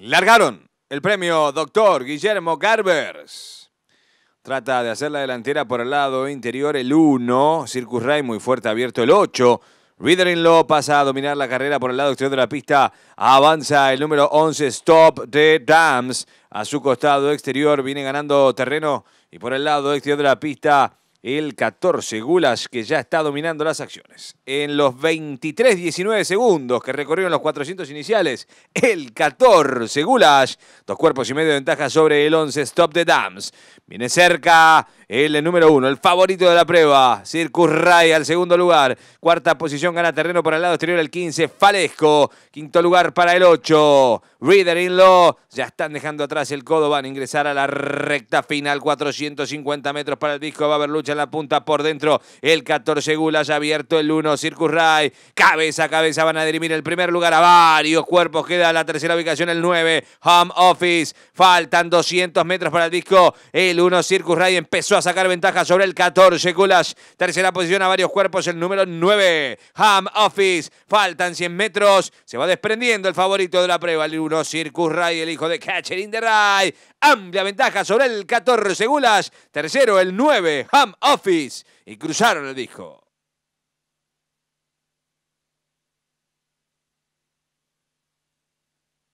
Largaron el premio doctor Guillermo Garbers. Trata de hacer la delantera por el lado interior el 1, Circus Ray muy fuerte abierto el 8. in Law pasa a dominar la carrera por el lado exterior de la pista. Avanza el número 11, Stop de Dams. A su costado exterior viene ganando terreno y por el lado exterior de la pista el 14 Gulas que ya está dominando las acciones. En los 23-19 segundos que recorrieron los 400 iniciales, el 14 Gulas, dos cuerpos y medio de ventaja sobre el 11 Stop the Dams. Viene cerca el número uno, el favorito de la prueba, Circus Ray al segundo lugar. Cuarta posición gana terreno por el lado exterior el 15, Falesco. Quinto lugar para el 8, Reader in Ya están dejando atrás el codo, van a ingresar a la recta final. 450 metros para el disco, va a haber lucha en la punta por dentro. El 14 Gula ya abierto el 1, Circus Ray. Cabeza a cabeza van a dirimir el primer lugar a varios cuerpos. Queda la tercera ubicación el 9, Home Office. Faltan 200 metros para el disco. El 1, Circus Ray empezó a a sacar ventaja sobre el 14. Gulas. tercera posición a varios cuerpos, el número 9. Ham Office, faltan 100 metros. Se va desprendiendo el favorito de la prueba, el 1 Circus Ray, el hijo de Catcher in the Ray. Amplia ventaja sobre el 14. Gulas, tercero el 9. Ham Office. Y cruzaron el disco.